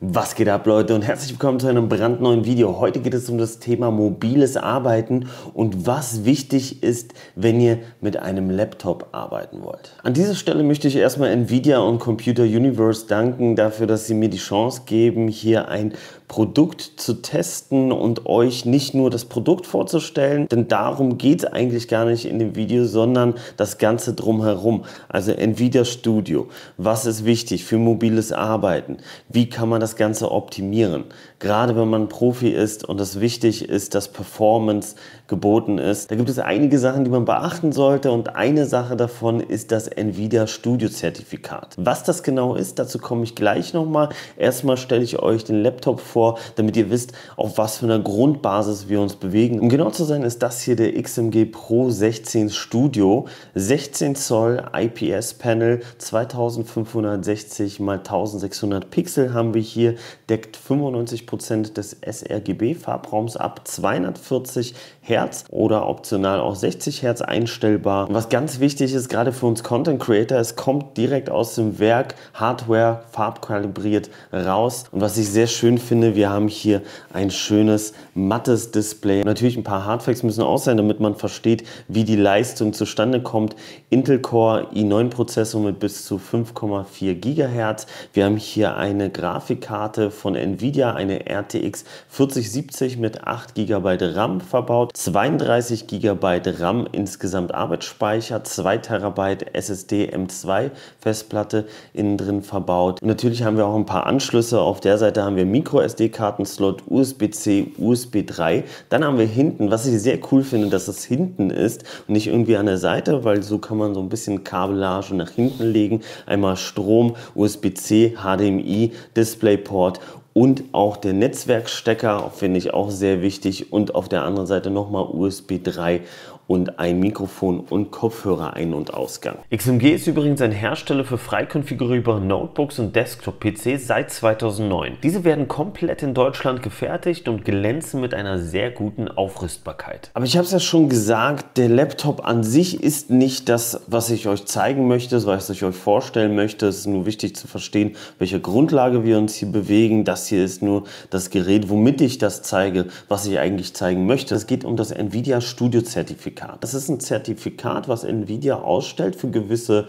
Was geht ab Leute und herzlich willkommen zu einem brandneuen Video. Heute geht es um das Thema mobiles Arbeiten und was wichtig ist, wenn ihr mit einem Laptop arbeiten wollt. An dieser Stelle möchte ich erstmal Nvidia und Computer Universe danken dafür, dass sie mir die Chance geben, hier ein Produkt zu testen und euch nicht nur das Produkt vorzustellen, denn darum geht es eigentlich gar nicht in dem Video, sondern das Ganze drumherum. Also Nvidia Studio, was ist wichtig für mobiles Arbeiten, wie kann man das Ganze optimieren. Gerade wenn man Profi ist und es wichtig ist, dass Performance geboten ist. Da gibt es einige Sachen, die man beachten sollte und eine Sache davon ist das Nvidia Studio Zertifikat. Was das genau ist, dazu komme ich gleich nochmal. Erstmal stelle ich euch den Laptop vor, vor, damit ihr wisst, auf was für einer Grundbasis wir uns bewegen. Um genau zu sein, ist das hier der XMG Pro 16 Studio, 16 Zoll IPS Panel, 2560 x 1600 Pixel haben wir hier, deckt 95% des sRGB Farbraums ab, 240 Hertz oder optional auch 60 Hertz einstellbar. was ganz wichtig ist, gerade für uns Content Creator, es kommt direkt aus dem Werk Hardware farbkalibriert raus. Und was ich sehr schön finde, finde, wir haben hier ein schönes mattes Display. Natürlich ein paar Hardfacts müssen auch sein, damit man versteht, wie die Leistung zustande kommt. Intel Core i9 Prozessor mit bis zu 5,4 GHz. Wir haben hier eine Grafikkarte von Nvidia, eine RTX 4070 mit 8 GB RAM verbaut, 32 GB RAM insgesamt Arbeitsspeicher, 2 TB SSD M2 Festplatte innen drin verbaut. Und natürlich haben wir auch ein paar Anschlüsse. Auf der Seite haben wir Micro SD-Karten-Slot, USB-C, USB 3. Dann haben wir hinten, was ich sehr cool finde, dass es hinten ist und nicht irgendwie an der Seite, weil so kann man so ein bisschen Kabellage nach hinten legen. Einmal Strom, USB-C, HDMI, DisplayPort und auch der Netzwerkstecker finde ich auch sehr wichtig und auf der anderen Seite nochmal USB 3 und ein Mikrofon und Kopfhörer-Ein- und Ausgang. XMG ist übrigens ein Hersteller für freikonfigurierbare Notebooks und Desktop-PCs seit 2009. Diese werden komplett in Deutschland gefertigt und glänzen mit einer sehr guten Aufrüstbarkeit. Aber ich habe es ja schon gesagt, der Laptop an sich ist nicht das, was ich euch zeigen möchte, was ich euch vorstellen möchte. Es ist nur wichtig zu verstehen, welche Grundlage wir uns hier bewegen. Das hier ist nur das Gerät, womit ich das zeige, was ich eigentlich zeigen möchte. Es geht um das Nvidia Studio Zertifikat. Zertifikat. Das ist ein Zertifikat, was Nvidia ausstellt für gewisse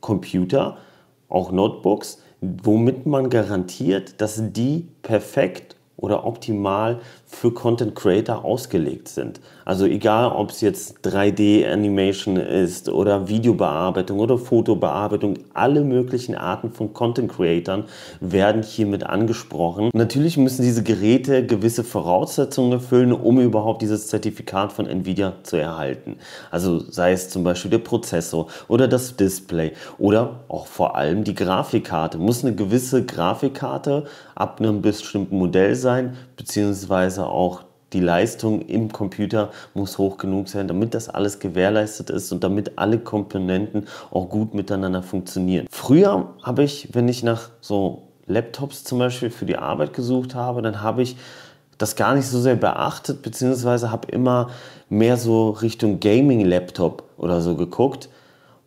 Computer, auch Notebooks, womit man garantiert, dass die perfekt oder optimal für Content Creator ausgelegt sind. Also egal, ob es jetzt 3D-Animation ist oder Videobearbeitung oder Fotobearbeitung, alle möglichen Arten von Content Creatern werden hiermit angesprochen. Natürlich müssen diese Geräte gewisse Voraussetzungen erfüllen, um überhaupt dieses Zertifikat von Nvidia zu erhalten. Also sei es zum Beispiel der Prozessor oder das Display oder auch vor allem die Grafikkarte. Muss eine gewisse Grafikkarte ab einem bestimmten Modell sein sein, beziehungsweise auch die Leistung im Computer muss hoch genug sein, damit das alles gewährleistet ist und damit alle Komponenten auch gut miteinander funktionieren. Früher habe ich, wenn ich nach so Laptops zum Beispiel für die Arbeit gesucht habe, dann habe ich das gar nicht so sehr beachtet, beziehungsweise habe immer mehr so Richtung Gaming-Laptop oder so geguckt,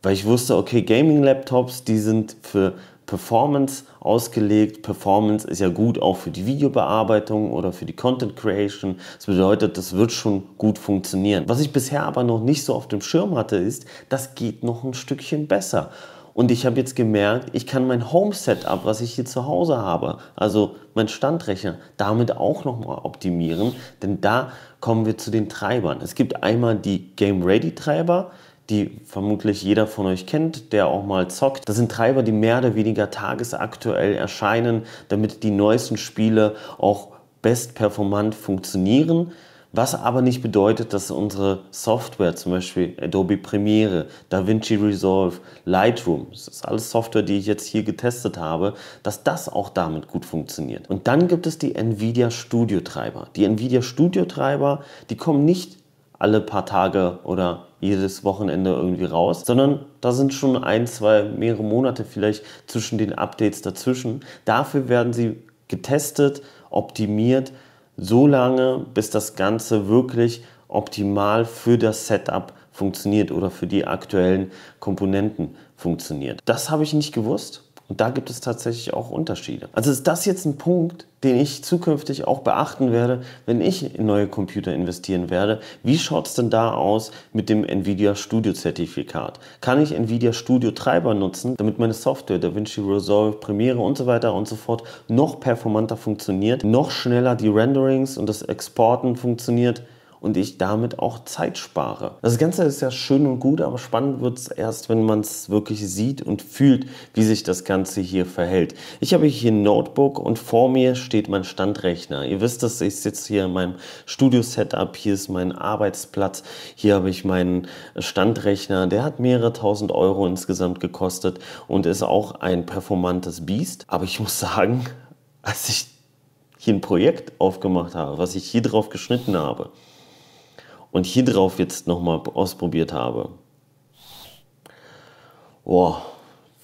weil ich wusste, okay, Gaming-Laptops, die sind für Performance ausgelegt. Performance ist ja gut auch für die Videobearbeitung oder für die Content Creation. Das bedeutet, das wird schon gut funktionieren. Was ich bisher aber noch nicht so auf dem Schirm hatte, ist, das geht noch ein Stückchen besser. Und ich habe jetzt gemerkt, ich kann mein Home-Setup, was ich hier zu Hause habe, also mein Standrechner, damit auch nochmal optimieren. Denn da kommen wir zu den Treibern. Es gibt einmal die Game Ready-Treiber, die vermutlich jeder von euch kennt, der auch mal zockt. Das sind Treiber, die mehr oder weniger tagesaktuell erscheinen, damit die neuesten Spiele auch bestperformant funktionieren. Was aber nicht bedeutet, dass unsere Software, zum Beispiel Adobe Premiere, DaVinci Resolve, Lightroom, das ist alles Software, die ich jetzt hier getestet habe, dass das auch damit gut funktioniert. Und dann gibt es die Nvidia Studio Treiber. Die Nvidia Studio Treiber, die kommen nicht alle paar Tage oder jedes Wochenende irgendwie raus, sondern da sind schon ein, zwei, mehrere Monate vielleicht zwischen den Updates dazwischen. Dafür werden sie getestet, optimiert, so lange, bis das Ganze wirklich optimal für das Setup funktioniert oder für die aktuellen Komponenten funktioniert. Das habe ich nicht gewusst und da gibt es tatsächlich auch Unterschiede. Also ist das jetzt ein Punkt, den ich zukünftig auch beachten werde, wenn ich in neue Computer investieren werde. Wie schaut es denn da aus mit dem Nvidia Studio Zertifikat? Kann ich Nvidia Studio Treiber nutzen, damit meine Software, DaVinci Resolve, Premiere und so weiter und so fort noch performanter funktioniert, noch schneller die Renderings und das Exporten funktioniert? und ich damit auch Zeit spare. Das Ganze ist ja schön und gut, aber spannend wird es erst, wenn man es wirklich sieht und fühlt, wie sich das Ganze hier verhält. Ich habe hier ein Notebook und vor mir steht mein Standrechner. Ihr wisst das, ich sitze hier in meinem Studio-Setup, hier ist mein Arbeitsplatz, hier habe ich meinen Standrechner. Der hat mehrere tausend Euro insgesamt gekostet und ist auch ein performantes Biest. Aber ich muss sagen, als ich hier ein Projekt aufgemacht habe, was ich hier drauf geschnitten habe, und hier drauf jetzt nochmal ausprobiert habe. Boah,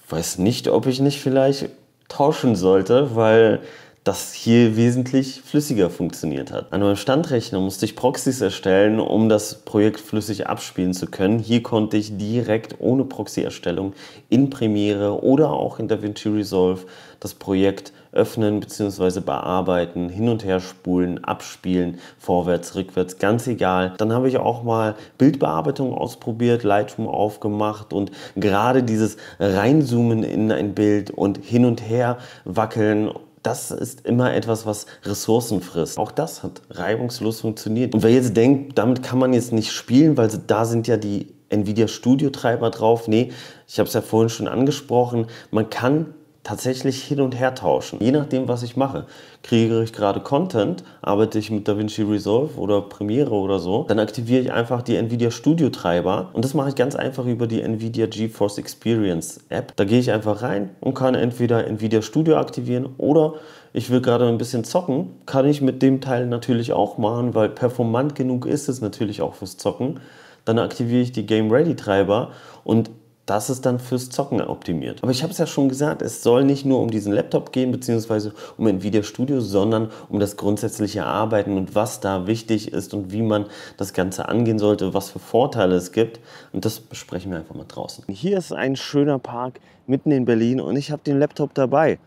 weiß nicht, ob ich nicht vielleicht tauschen sollte, weil das hier wesentlich flüssiger funktioniert hat. An meinem Standrechner musste ich Proxys erstellen, um das Projekt flüssig abspielen zu können. Hier konnte ich direkt ohne Proxy-Erstellung in Premiere oder auch in DaVinci Resolve das Projekt öffnen bzw. bearbeiten, hin und her spulen, abspielen, vorwärts, rückwärts, ganz egal. Dann habe ich auch mal Bildbearbeitung ausprobiert, Lightroom aufgemacht und gerade dieses Reinzoomen in ein Bild und hin und her wackeln das ist immer etwas, was Ressourcen frisst. Auch das hat reibungslos funktioniert. Und wer jetzt denkt, damit kann man jetzt nicht spielen, weil da sind ja die Nvidia Studio Treiber drauf. Nee, ich habe es ja vorhin schon angesprochen. Man kann tatsächlich hin und her tauschen. Je nachdem, was ich mache. Kriege ich gerade Content, arbeite ich mit DaVinci Resolve oder Premiere oder so, dann aktiviere ich einfach die Nvidia Studio Treiber und das mache ich ganz einfach über die Nvidia GeForce Experience App. Da gehe ich einfach rein und kann entweder Nvidia Studio aktivieren oder ich will gerade ein bisschen zocken, kann ich mit dem Teil natürlich auch machen, weil performant genug ist es natürlich auch fürs Zocken. Dann aktiviere ich die Game Ready Treiber und das ist dann fürs Zocken optimiert. Aber ich habe es ja schon gesagt, es soll nicht nur um diesen Laptop gehen, beziehungsweise um Nvidia Studio, sondern um das grundsätzliche Arbeiten und was da wichtig ist und wie man das Ganze angehen sollte, was für Vorteile es gibt. Und das besprechen wir einfach mal draußen. Hier ist ein schöner Park mitten in Berlin und ich habe den Laptop dabei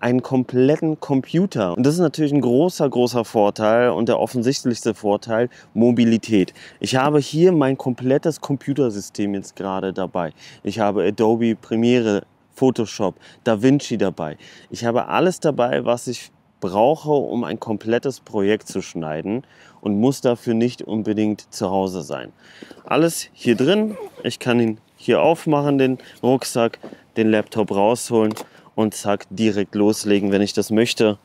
einen kompletten Computer. Und das ist natürlich ein großer, großer Vorteil und der offensichtlichste Vorteil, Mobilität. Ich habe hier mein komplettes Computersystem jetzt gerade dabei. Ich habe Adobe Premiere, Photoshop, DaVinci dabei. Ich habe alles dabei, was ich brauche, um ein komplettes Projekt zu schneiden und muss dafür nicht unbedingt zu Hause sein. Alles hier drin. Ich kann ihn hier aufmachen, den Rucksack, den Laptop rausholen und zack, direkt loslegen, wenn ich das möchte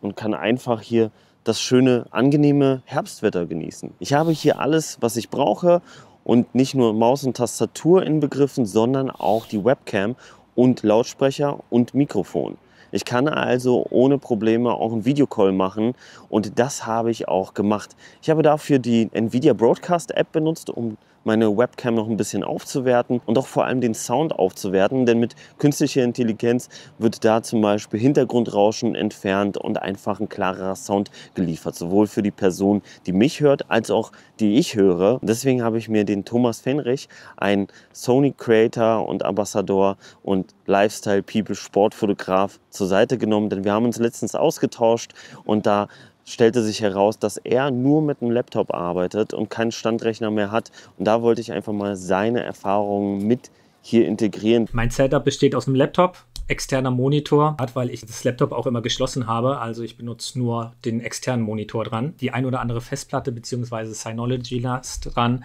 und kann einfach hier das schöne, angenehme Herbstwetter genießen. Ich habe hier alles, was ich brauche und nicht nur Maus und Tastatur inbegriffen, sondern auch die Webcam und Lautsprecher und Mikrofon. Ich kann also ohne Probleme auch einen Videocall machen und das habe ich auch gemacht. Ich habe dafür die Nvidia Broadcast App benutzt, um meine Webcam noch ein bisschen aufzuwerten und auch vor allem den Sound aufzuwerten, denn mit künstlicher Intelligenz wird da zum Beispiel Hintergrundrauschen entfernt und einfach ein klarerer Sound geliefert, sowohl für die Person, die mich hört, als auch die ich höre. Und deswegen habe ich mir den Thomas Fenrich, ein Sony Creator und Ambassador und Lifestyle People Sportfotograf zur Seite genommen, denn wir haben uns letztens ausgetauscht und da stellte sich heraus, dass er nur mit einem Laptop arbeitet und keinen Standrechner mehr hat. Und da wollte ich einfach mal seine Erfahrungen mit hier integrieren. Mein Setup besteht aus einem Laptop, externer Monitor hat, weil ich das Laptop auch immer geschlossen habe. Also ich benutze nur den externen Monitor dran. Die ein oder andere Festplatte bzw. Synology Last dran.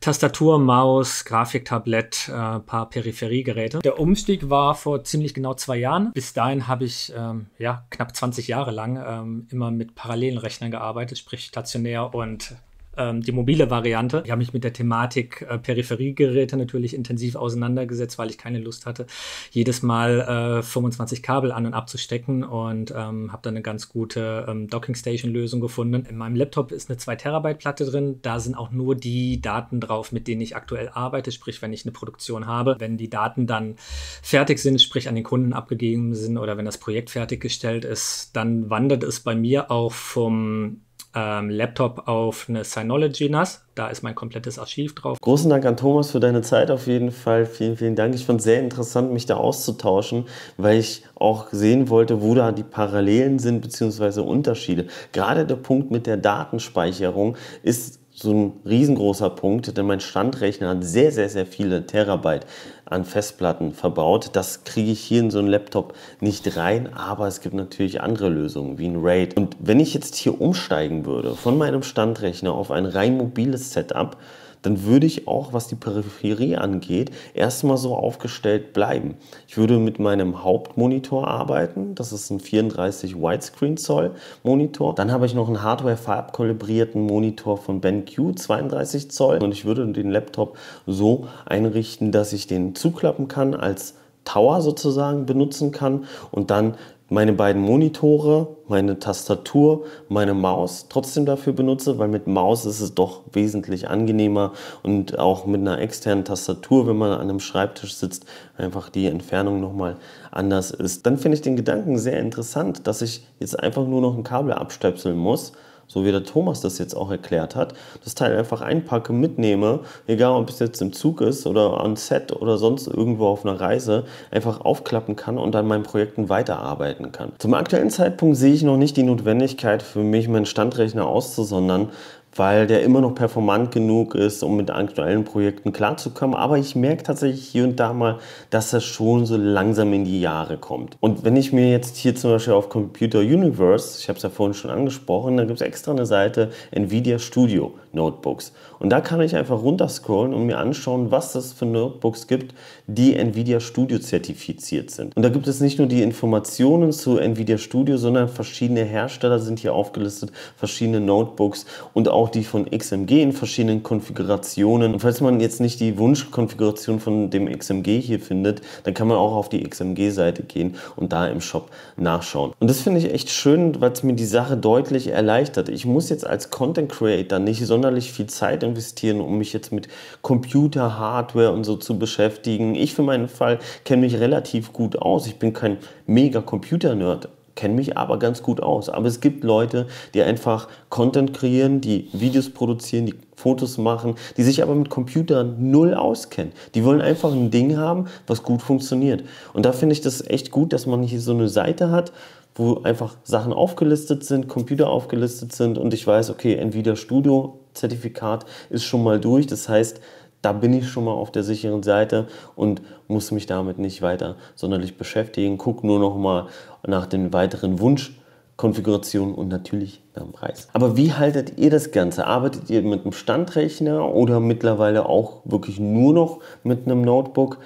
Tastatur, Maus, Grafiktablett, äh, paar Peripheriegeräte. Der Umstieg war vor ziemlich genau zwei Jahren. Bis dahin habe ich ähm, ja, knapp 20 Jahre lang ähm, immer mit parallelen Rechnern gearbeitet, sprich stationär und ähm, die mobile Variante. Ich habe mich mit der Thematik äh, Peripheriegeräte natürlich intensiv auseinandergesetzt, weil ich keine Lust hatte, jedes Mal äh, 25 Kabel an und abzustecken und ähm, habe dann eine ganz gute ähm, Dockingstation-Lösung gefunden. In meinem Laptop ist eine 2 Terabyte Platte drin. Da sind auch nur die Daten drauf, mit denen ich aktuell arbeite, sprich, wenn ich eine Produktion habe, wenn die Daten dann fertig sind, sprich an den Kunden abgegeben sind oder wenn das Projekt fertiggestellt ist, dann wandert es bei mir auch vom ähm, Laptop auf eine Synology NAS. Da ist mein komplettes Archiv drauf. Großen Dank an Thomas für deine Zeit auf jeden Fall. Vielen, vielen Dank. Ich fand es sehr interessant, mich da auszutauschen, weil ich auch sehen wollte, wo da die Parallelen sind bzw. Unterschiede. Gerade der Punkt mit der Datenspeicherung ist so ein riesengroßer Punkt, denn mein Standrechner hat sehr, sehr, sehr viele Terabyte an Festplatten verbaut. Das kriege ich hier in so einen Laptop nicht rein, aber es gibt natürlich andere Lösungen wie ein RAID. Und wenn ich jetzt hier umsteigen würde von meinem Standrechner auf ein rein mobiles Setup, dann würde ich auch, was die Peripherie angeht, erstmal so aufgestellt bleiben. Ich würde mit meinem Hauptmonitor arbeiten. Das ist ein 34 Widescreen Zoll Monitor. Dann habe ich noch einen Hardware-farbkalibrierten Monitor von BenQ 32 Zoll und ich würde den Laptop so einrichten, dass ich den zuklappen kann als Tower sozusagen benutzen kann und dann meine beiden Monitore, meine Tastatur, meine Maus trotzdem dafür benutze, weil mit Maus ist es doch wesentlich angenehmer und auch mit einer externen Tastatur, wenn man an einem Schreibtisch sitzt, einfach die Entfernung nochmal anders ist. Dann finde ich den Gedanken sehr interessant, dass ich jetzt einfach nur noch ein Kabel abstöpseln muss so wie der Thomas das jetzt auch erklärt hat, das Teil einfach einpacke, mitnehme, egal ob es jetzt im Zug ist oder am Set oder sonst irgendwo auf einer Reise, einfach aufklappen kann und an meinen Projekten weiterarbeiten kann. Zum aktuellen Zeitpunkt sehe ich noch nicht die Notwendigkeit für mich, meinen Standrechner auszusondern, weil der immer noch performant genug ist, um mit aktuellen Projekten klarzukommen. Aber ich merke tatsächlich hier und da mal, dass er schon so langsam in die Jahre kommt. Und wenn ich mir jetzt hier zum Beispiel auf Computer Universe, ich habe es ja vorhin schon angesprochen, da gibt es extra eine Seite Nvidia Studio. Notebooks. Und da kann ich einfach runterscrollen und mir anschauen, was es für Notebooks gibt, die NVIDIA Studio zertifiziert sind. Und da gibt es nicht nur die Informationen zu NVIDIA Studio, sondern verschiedene Hersteller sind hier aufgelistet, verschiedene Notebooks und auch die von XMG in verschiedenen Konfigurationen. Und falls man jetzt nicht die Wunschkonfiguration von dem XMG hier findet, dann kann man auch auf die XMG-Seite gehen und da im Shop nachschauen. Und das finde ich echt schön, weil es mir die Sache deutlich erleichtert. Ich muss jetzt als Content Creator nicht, sondern sonderlich viel Zeit investieren, um mich jetzt mit Computer, Hardware und so zu beschäftigen. Ich für meinen Fall kenne mich relativ gut aus. Ich bin kein mega Computer-Nerd, kenne mich aber ganz gut aus. Aber es gibt Leute, die einfach Content kreieren, die Videos produzieren, die Fotos machen, die sich aber mit Computern null auskennen. Die wollen einfach ein Ding haben, was gut funktioniert. Und da finde ich das echt gut, dass man hier so eine Seite hat, wo einfach Sachen aufgelistet sind, Computer aufgelistet sind und ich weiß, okay, Nvidia Studio Zertifikat ist schon mal durch. Das heißt, da bin ich schon mal auf der sicheren Seite und muss mich damit nicht weiter sonderlich beschäftigen. Guck nur noch mal nach den weiteren Wunsch. Konfiguration und natürlich beim Preis. Aber wie haltet ihr das Ganze? Arbeitet ihr mit einem Standrechner oder mittlerweile auch wirklich nur noch mit einem Notebook?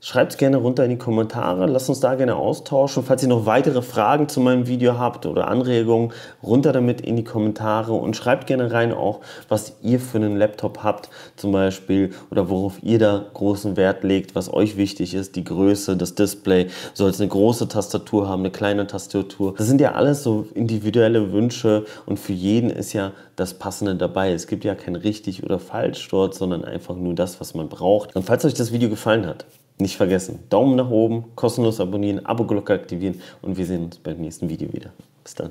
Schreibt es gerne runter in die Kommentare, lasst uns da gerne austauschen. Falls ihr noch weitere Fragen zu meinem Video habt oder Anregungen, runter damit in die Kommentare und schreibt gerne rein auch, was ihr für einen Laptop habt zum Beispiel oder worauf ihr da großen Wert legt, was euch wichtig ist, die Größe, das Display, soll es eine große Tastatur haben, eine kleine Tastatur. Das sind ja alles so individuelle Wünsche und für jeden ist ja das Passende dabei. Es gibt ja kein richtig oder falsch dort, sondern einfach nur das, was man braucht. Und falls euch das Video gefallen hat, nicht vergessen, Daumen nach oben, kostenlos abonnieren, Abo-Glocke aktivieren und wir sehen uns beim nächsten Video wieder. Bis dann.